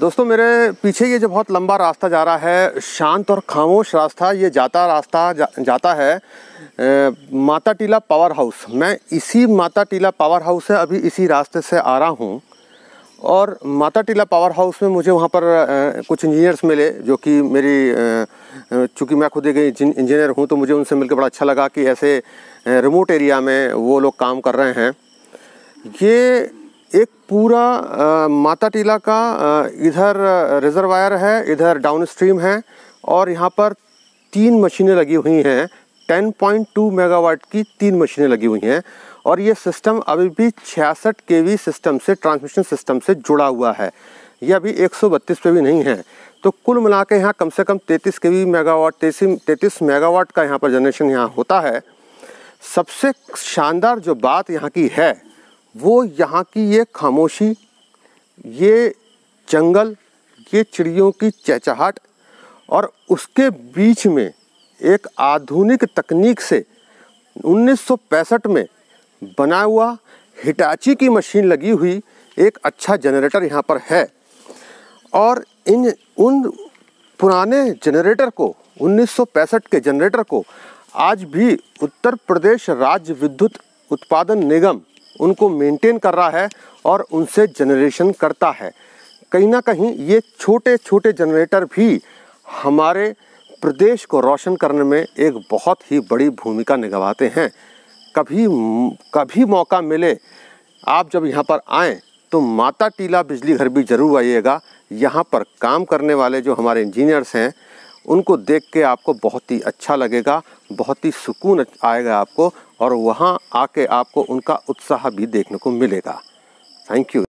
दोस्तों मेरे पीछे ये जो बहुत लंबा रास्ता जा रहा है शांत और खामोश रास्ता ये जाता रास्ता जा, जाता है ए, माता टीला पावर हाउस मैं इसी माता टीला पावर हाउस से अभी इसी रास्ते से आ रहा हूँ और माता टीला पावर हाउस में मुझे वहाँ पर ए, कुछ इंजीनियर्स मिले जो कि मेरी चूँकि मैं खुद एक इंजीनियर हूँ तो मुझे उनसे मिलकर बड़ा अच्छा लगा कि ऐसे रिमोट एरिया में वो लोग काम कर रहे हैं ये एक पूरा आ, माता टीला का आ, इधर रिजर्वायर है इधर डाउन स्ट्रीम है और यहाँ पर तीन मशीनें लगी हुई हैं 10.2 मेगावाट की तीन मशीनें लगी हुई हैं और ये सिस्टम अभी भी छियासठ के सिस्टम से ट्रांसमिशन सिस्टम से जुड़ा हुआ है ये अभी 132 पे भी नहीं है तो कुल मिला के यहाँ कम से कम 33 के मेगावाट तेईस तैंतीस मेगावाट का यहाँ पर जनरेशन यहाँ होता है सबसे शानदार जो बात यहाँ की है वो यहाँ की ये खामोशी ये जंगल ये चिड़ियों की चहचहाट और उसके बीच में एक आधुनिक तकनीक से 1965 में बना हुआ हिटाची की मशीन लगी हुई एक अच्छा जनरेटर यहाँ पर है और इन उन पुराने जनरेटर को 1965 के जनरेटर को आज भी उत्तर प्रदेश राज्य विद्युत उत्पादन निगम उनको मेंटेन कर रहा है और उनसे जनरेशन करता है कहीं ना कहीं ये छोटे छोटे जनरेटर भी हमारे प्रदेश को रोशन करने में एक बहुत ही बड़ी भूमिका निभाते हैं कभी कभी मौका मिले आप जब यहाँ पर आएँ तो माता टीला बिजली घर भी ज़रूर आइएगा यहाँ पर काम करने वाले जो हमारे इंजीनियर्स हैं उनको देख के आपको बहुत ही अच्छा लगेगा बहुत ही सुकून आएगा आपको और वहाँ आके आपको उनका उत्साह भी देखने को मिलेगा थैंक यू